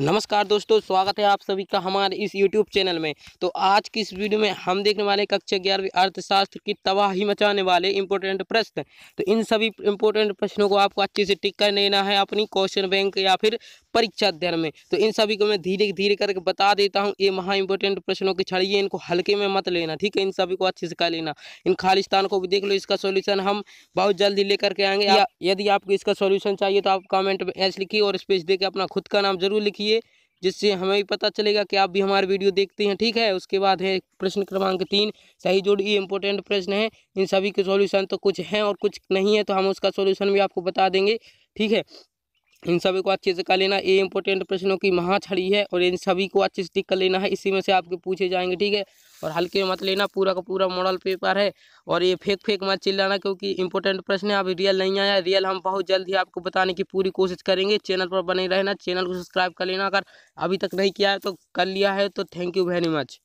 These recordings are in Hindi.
नमस्कार दोस्तों स्वागत है आप सभी का हमारे इस यूट्यूब चैनल में तो आज की इस वीडियो में हम देखने वाले कक्षा ग्यारहवीं अर्थशास्त्र की तबाही मचाने वाले इंपॉर्टेंट प्रश्न तो इन सभी इंपॉर्टेंट प्रश्नों को आपको अच्छे से टिक कर लेना है अपनी क्वेश्चन बैंक या फिर परीक्षा अध्ययन में तो इन सभी को मैं धीरे धीरे करके बता देता हूँ ये महा इंपॉर्टेंट प्रश्नों के छड़िए इनको हल्के में मत लेना ठीक है इन सभी को अच्छे से कर लेना इन खालिस्तान को भी देख लो इसका सोल्यूशन हम बहुत जल्दी लेकर के आएंगे यदि आपको इसका सोल्यूशन चाहिए तो आप कमेंट में ऐसे लिखिए और स्पेस दे अपना खुद का नाम जरूर लिखिए जिससे हमें भी पता चलेगा कि आप भी हमारे वीडियो देखते हैं ठीक है उसके बाद है प्रश्न क्रमांक तीन सही जोड़ ये इंपॉर्टेंट प्रश्न है इन सभी के सॉल्यूशन तो कुछ हैं और कुछ नहीं है तो हम उसका सॉल्यूशन भी आपको बता देंगे ठीक है इन सभी को अच्छे से कर लेना ये इंपॉर्टेंट प्रश्नों की महा छड़ी है और इन सभी को अच्छे से टिक कर लेना है इसी में से आपके पूछे जाएंगे ठीक है और हल्के मत लेना पूरा का पूरा मॉडल पेपर है और ये फेक फेक मत चिल्लाना क्योंकि इंपॉर्टेंट प्रश्न है अभी रियल नहीं आया रियल हम बहुत जल्द ही आपको बताने की पूरी कोशिश करेंगे चैनल पर बने रहना चैनल को सब्सक्राइब कर लेना अगर अभी तक नहीं किया है तो कर लिया है तो थैंक यू वेरी मच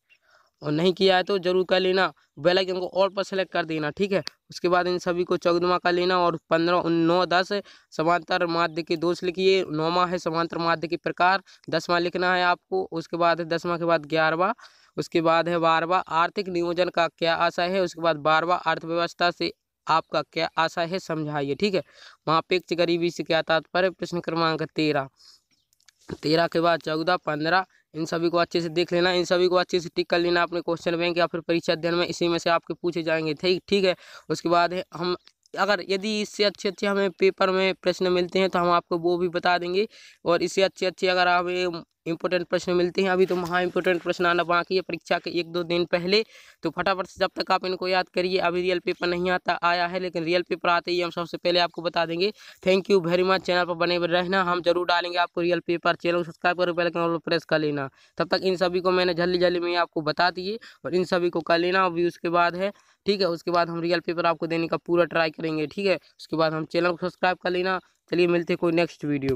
और नहीं किया है तो जरूर कर लेना बेल आइकन को ऑल पर सेलेक्ट कर देना ठीक है उसके बाद इन सभी को चौदमा का लेना और पंद्रह नौ दस समांतर माध्य के दोष लिखिए नौवा है समांतर माध्य के प्रकार दसवां लिखना है आपको उसके बाद है दसवां के बाद ग्यारहवा उसके बाद है बारहवा आर्थिक नियोजन का क्या आशय है उसके बाद बारहवा अर्थव्यवस्था से आपका क्या आशय है समझाइए ठीक है महापेक्ष गरीबी से क्या तात्पर्य प्रश्न क्रमांक तेरह तेरह के बाद चौदह पंद्रह इन सभी को अच्छे से देख लेना इन सभी को अच्छे से टिक कर लेना अपने क्वेश्चन बैंक या फिर परीक्षा अध्ययन में इसी में से आपके पूछे जाएंगे ठीक ठीक है उसके बाद है हम अगर यदि इससे अच्छे अच्छे हमें पेपर में प्रश्न मिलते हैं तो हम आपको वो भी बता देंगे और इससे अच्छे अच्छे अगर हमें इंपॉर्टेंट प्रश्न मिलते हैं अभी तो महा इंपॉर्टेंट प्रश्न आना बाकी है परीक्षा के एक दो दिन पहले तो फटाफट से जब तक आप इनको याद करिए अभी रियल पेपर नहीं आता आया है लेकिन रियल पेपर आते ही हम सबसे पहले आपको बता देंगे thank you very much channel पर बने रहना हम जरूर डालेंगे आपको रियल पेपर चैनल को सब्सक्राइब करो पहले प्रेस कर लेना तब तक इन सभी को मैंने जल्दी जल्दी में आपको बता दिए और इन सभी को कर लेना अभी उसके बाद है ठीक है उसके बाद हम रियल पेपर आपको देने का पूरा ट्राई करेंगे ठीक है उसके बाद हम चैनल को सब्सक्राइब कर लेना चलिए मिलते हैं कोई नेक्स्ट वीडियो में